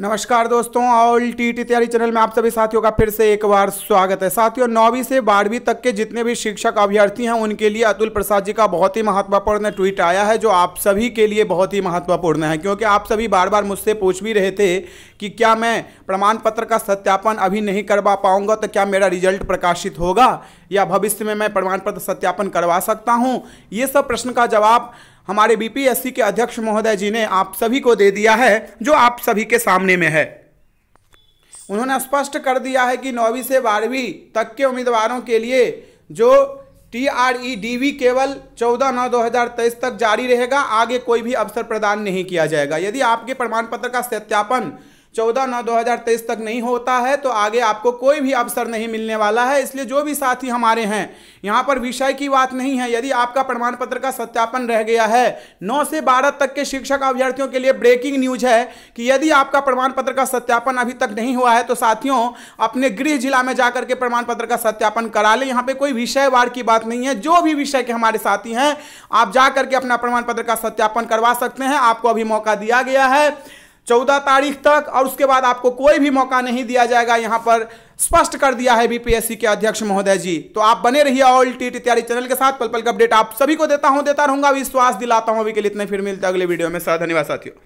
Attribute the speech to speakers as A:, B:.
A: नमस्कार दोस्तों all T T तैयारी चैनल में आप सभी साथियों का फिर से एक बार स्वागत है साथियों नौवीं से बारहवीं तक के जितने भी शिक्षक अभ्यर्थी हैं उनके लिए अतुल प्रसाद जी का बहुत ही महत्वपूर्ण ट्वीट आया है जो आप सभी के लिए बहुत ही महत्वपूर्ण है क्योंकि आप सभी बार बार मुझसे पूछ भी रहे थे कि क्या मैं प्रमाण पत्र का सत्यापन अभी नहीं करवा पाऊँगा तो क्या मेरा रिजल्ट प्रकाशित होगा या भविष्य में मैं प्रमाण पत्र सत्यापन करवा सकता हूँ ये सब प्रश्न का जवाब हमारे बीपीएससी के अध्यक्ष महोदय जी ने आप सभी को दे दिया है जो आप सभी के सामने में है उन्होंने स्पष्ट कर दिया है कि नौवीं से बारहवीं तक के उम्मीदवारों के लिए जो T R E D V केवल 14 नौ 2023 तक जारी रहेगा आगे कोई भी अवसर प्रदान नहीं किया जाएगा यदि आपके प्रमाण पत्र का सत्यापन चौदह नौ 2023 तक नहीं होता है तो आगे आपको कोई भी अवसर नहीं मिलने वाला है इसलिए जो भी साथी हमारे हैं यहाँ पर विषय की बात नहीं है यदि आपका प्रमाण पत्र का सत्यापन रह गया है नौ से बारह तक के शिक्षक अभ्यर्थियों के लिए ब्रेकिंग न्यूज है कि यदि आपका प्रमाण पत्र का सत्यापन अभी तक नहीं हुआ है तो साथियों अपने गृह जिला में जाकर के प्रमाण पत्र का सत्यापन करा लें यहाँ पर कोई विषय वार की बात नहीं है जो भी विषय के हमारे साथी हैं आप जा करके अपना प्रमाण पत्र का सत्यापन करवा सकते हैं आपको अभी मौका दिया गया है चौदह तारीख तक और उसके बाद आपको कोई भी मौका नहीं दिया जाएगा यहाँ पर स्पष्ट कर दिया है बीपीएससी के अध्यक्ष महोदय जी तो आप बने रहिए ऑल टी टी तैयारी चैनल के साथ पल पल का अपडेट आप सभी को देता हूँ देता रहूंगा विश्वास दिलाता हूँ अभी के लिए इतने फिर मिलते अगले वीडियो में सर धन्यवाद साथियों